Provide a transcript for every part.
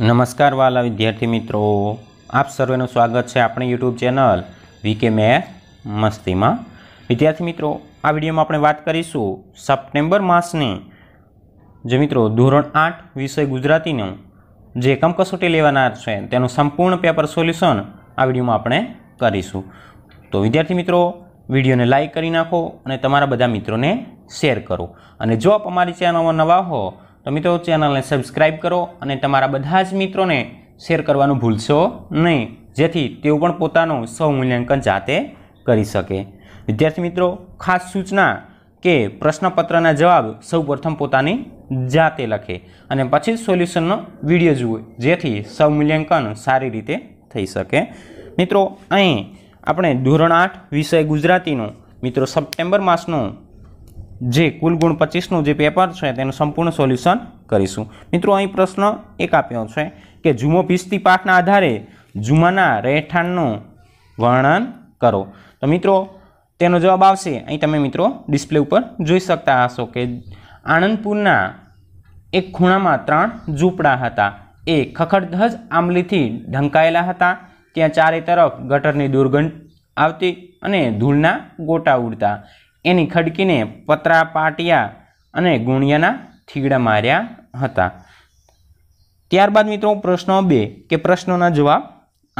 નમસ્કાર વાલા વિદ્યાર્થી મિત્રો આપ સર્વેનું સ્વાગત છે આપણી યુટ્યુબ ચેનલ વીકે મેથ મસ્તીમાં વિદ્યાર્થી મિત્રો આ વિડીયોમાં આપણે વાત કરીશું સપ્ટેમ્બર માસની જે મિત્રો ધોરણ આઠ વિષય ગુજરાતીનું જે એકમ કસોટી લેવાના છે તેનું સંપૂર્ણ પેપર સોલ્યુશન આ વિડીયોમાં આપણે કરીશું તો વિદ્યાર્થી મિત્રો વિડીયોને લાઇક કરી નાખો અને તમારા બધા મિત્રોને શેર કરો અને જો આપ અમારી ચેનલમાં નવા હો તો મિત્રો ચેનલને સબસ્ક્રાઈબ કરો અને તમારા બધા જ મિત્રોને શેર કરવાનું ભૂલશો નહીં જેથી તેઓ પણ પોતાનું સ્વમૂલ્યાંકન જાતે કરી શકે વિદ્યાર્થી મિત્રો ખાસ સૂચના કે પ્રશ્નપત્રના જવાબ સૌપ્રથમ પોતાની જાતે લખે અને પછી સોલ્યુશનનો વિડીયો જુએ જેથી સૌમૂલ્યાંકન સારી રીતે થઈ શકે મિત્રો અહીં આપણે ધોરણ આઠ વિષય ગુજરાતીનું મિત્રો સપ્ટેમ્બર માસનું જે કુલ ગુણ પચીસનું જે પેપર છે તેનું સંપૂર્ણ સોલ્યુશન કરીશું મિત્રો અહીં પ્રશ્ન એક આપ્યો છે કે જુમો ભીસ્તી પાઠના આધારે જુમાના રહેઠાણનું વર્ણન કરો તો મિત્રો તેનો જવાબ આવશે અહીં તમે મિત્રો ડિસ્પ્લે ઉપર જોઈ શકતા હશો કે આણંદપુરના એક ખૂણામાં ત્રણ ઝૂંપડા હતા એ ખખડધજ આંબલીથી ઢંકાયેલા હતા ત્યાં ચારે તરફ ગટરની દુર્ગંધ આવતી અને ધૂળના ગોટા ઉડતા એની ખડકીને પતરા પાટિયા અને ગુણિયાના થીગડા માર્યા હતા ત્યારબાદ મિત્રો પ્રશ્ન બે કે પ્રશ્નોના જવાબ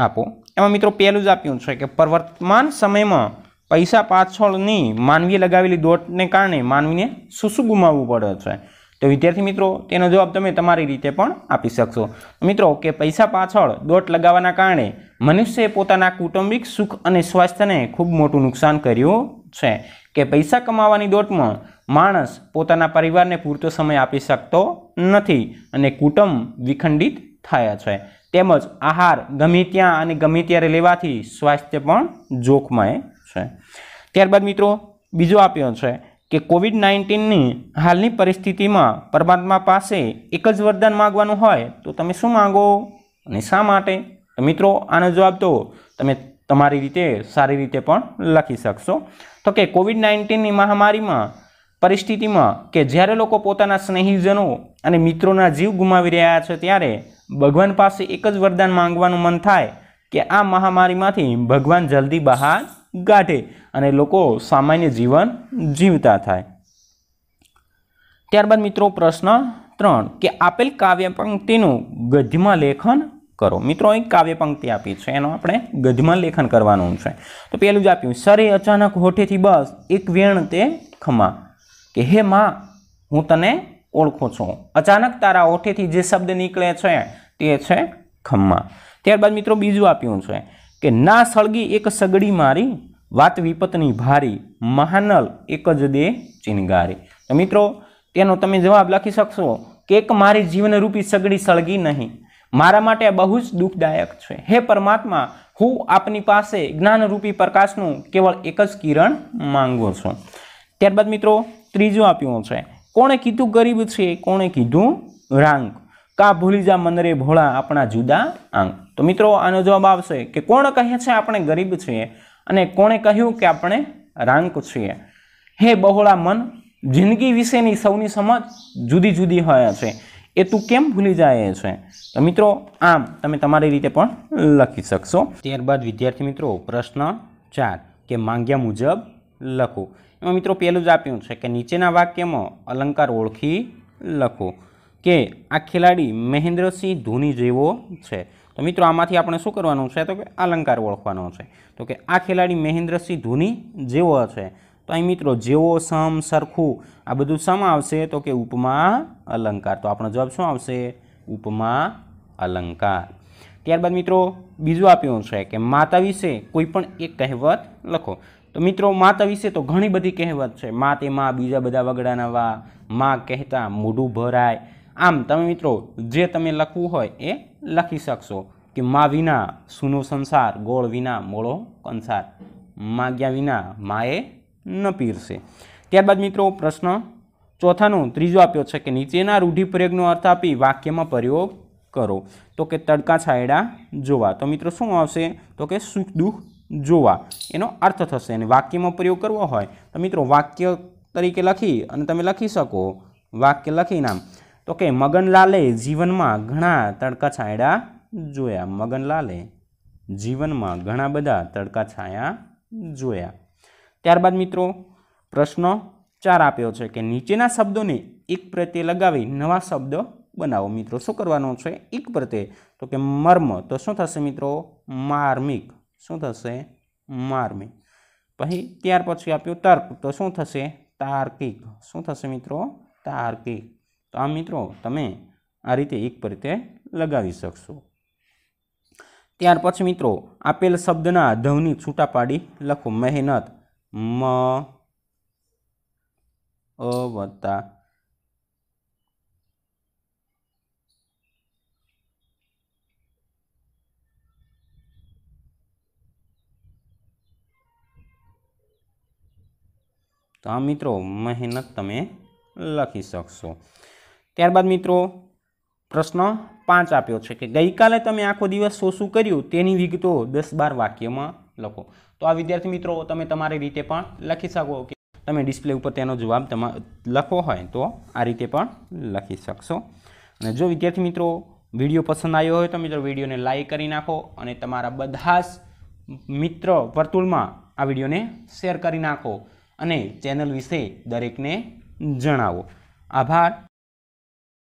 આપો એમાં મિત્રો પહેલું જ આપ્યું છે કે પ્રવર્તમાન સમયમાં પૈસા પાછળની માનવીએ લગાવેલી દોટને કારણે માનવીને શું શું ગુમાવવું પડે છે તો વિદ્યાર્થી મિત્રો તેનો જવાબ તમે તમારી રીતે પણ આપી શકશો મિત્રો કે પૈસા પાછળ દોટ લગાવવાના કારણે મનુષ્યએ પોતાના કુટુંબિક સુખ અને સ્વાસ્થ્યને ખૂબ મોટું નુકસાન કર્યું છે કે પૈસા કમાવાની દોટમાં માણસ પોતાના પરિવારને પૂરતો સમય આપી શકતો નથી અને કુટુંબ વિખંડિત થયા છે તેમજ આહાર ગમે ત્યાં અને ગમે ત્યારે લેવાથી સ્વાસ્થ્ય પણ જોખમાય છે ત્યારબાદ મિત્રો બીજો આપ્યો છે કે કોવિડ નાઇન્ટીનની હાલની પરિસ્થિતિમાં પરમાત્મા પાસે એક જ વરદાન માગવાનું હોય તો તમે શું માગો અને શા માટે મિત્રો આનો જવાબ તો તમે તમારી રીતે સારી રીતે પણ લખી શકશો તો કે કોવિડ નાઇન્ટીનની મહામારીમાં પરિસ્થિતિમાં કે જ્યારે લોકો પોતાના સ્નેહીજનો અને મિત્રોના જીવ ગુમાવી રહ્યા છે ત્યારે ભગવાન પાસે એક જ વરદાન માંગવાનું મન થાય કે આ મહામારીમાંથી ભગવાન જલ્દી બહાર કાઢે અને લોકો સામાન્ય જીવન જીવતા થાય ત્યારબાદ મિત્રો પ્રશ્ન ત્રણ કે આપેલ કાવ્ય પંક્તિનું ગધ્યમાં લેખન કરો મિત્રો અહીં કાવ્ય પંક્તિ આપી છે એનો આપણે ગધમાં લેખન કરવાનું છે તો પહેલું જ આપ્યું સરે અચાનક હોઠેથી બસ એક વેણ તે ખમા કે હે માં હું તને ઓળખો છું અચાનક તારા હોઠેથી જે શબ્દ નીકળે છે તે છે ખમ્મા ત્યારબાદ મિત્રો બીજું આપ્યું છે કે ના સળગી એક સગડી મારી વાત વિપતની ભારી મહાનલ એક જ દે ચિનગારી તો મિત્રો તેનો તમે જવાબ લખી શકશો કે એક મારી જીવનરૂપી સગડી સળગી નહીં મારા માટે બહુ જ દુઃખદાયક છે હે પરમાત્મા હું આપની પાસે જ્ઞાનરૂપી પ્રકાશનું કેવળ એક જ કિરણ માંગુ છું ત્યારબાદ મિત્રો ત્રીજું આપ્યું છે કોણે કીધું ગરીબ છે કોણે કીધું રાંક કા ભૂલી જા મનરે ભોળા આપણા જુદા આંગ તો મિત્રો આનો જવાબ આવશે કે કોણ કહે છે આપણે ગરીબ છીએ અને કોણે કહ્યું કે આપણે રાંક છીએ હે બહોળા મન જિંદગી વિશેની સૌની સમજ જુદી જુદી હોય છે એ તું કેમ ભૂલી જાય છે તો મિત્રો આમ તમે તમારી રીતે પણ લખી શકશો ત્યારબાદ વિદ્યાર્થી મિત્રો પ્રશ્ન ચાર કે માંગ્યા મુજબ લખો એમાં મિત્રો પહેલું જ આપ્યું છે કે નીચેના વાક્યમાં અલંકાર ઓળખી લખો કે આ ખેલાડી મહેન્દ્રસિંહ ધોની જેવો છે તો મિત્રો આમાંથી આપણે શું કરવાનું છે તો કે અલંકાર ઓળખવાનો છે તો કે આ ખેલાડી મહેન્દ્રસિંહ ધોની જેવો છે તો અહીં મિત્રો જેવો સમ સરખું આ બધું સમ આવશે તો કે ઉપમા અલંકાર તો આપણો જવાબ શું આવશે ઉપમા અલંકાર ત્યારબાદ મિત્રો બીજું આપ્યું છે કે માતા વિશે કોઈ પણ એક કહેવત લખો તો મિત્રો માતા વિશે તો ઘણી બધી કહેવત છે મા તે બીજા બધા વગડાના વા મા કહેતા મોઢું ભરાય આમ તમે મિત્રો જે તમે લખવું હોય એ લખી શકશો કે મા વિના સૂનો સંસાર ગોળ વિના મોળો કંસાર માગ્યા વિના માએ ન પીરશે ત્યારબાદ મિત્રો પ્રશ્ન ચોથાનો ત્રીજો આપ્યો છે કે નીચેના રૂઢિપ્રયોગનો અર્થ આપી વાક્યમાં પ્રયોગ કરો તો કે તડકા છાયડા જોવા તો મિત્રો શું આવશે તો કે સુખ દુઃખ જોવા એનો અર્થ થશે અને વાક્યમાં પ્રયોગ કરવો હોય તો મિત્રો વાક્ય તરીકે લખી અને તમે લખી શકો વાક્ય લખી નામ તો કે મગનલાલે જીવનમાં ઘણા તડકા છાયડા જોયા મગનલાલે જીવનમાં ઘણા બધા તડકા છાયા જોયા ત્યારબાદ મિત્રો પ્રશ્ન ચાર આપ્યો છે કે નીચેના શબ્દોને એક પ્રત્યે લગાવી નવા શબ્દ બનાવો મિત્રો શું કરવાનો છે એક પ્રત્યે તો કે મર્મ તો શું થશે મિત્રો માર્મિક શું થશે માર્મિક પછી ત્યાર પછી આપ્યું તર્ક તો શું થશે તાર્કિક શું થશે મિત્રો તાર્કિક તો આ મિત્રો તમે આ રીતે એક પ્રત્યે લગાવી શકશો ત્યાર પછી મિત્રો આપેલ શબ્દના ધ્વનિ છૂટા પાડી લખો મહેનત મ અ વત્તા તો આ મિત્રો મહેનત તમે લખી શકશો ત્યારબાદ મિત્રો પ્રશ્ન પાંચ આપ્યો છે કે ગઈકાલે તમે આખો દિવસ શું શું કર્યું તેની વિગતો દસ બાર વાક્યમાં લખો તો આ વિદ્યાર્થી મિત્રો તમે તમારી રીતે પણ લખી શકો કે તમે ડિસ્પ્લે ઉપર તેનો જવાબ તમા લખવો હોય તો આ રીતે પણ લખી શકશો અને જો વિદ્યાર્થી મિત્રો વિડીયો પસંદ આવ્યો હોય તો મિત્રો વિડીયોને લાઇક કરી નાખો અને તમારા બધા જ મિત્ર વર્તુળમાં આ વિડીયોને શેર કરી નાખો અને ચેનલ વિશે દરેકને જણાવો આભાર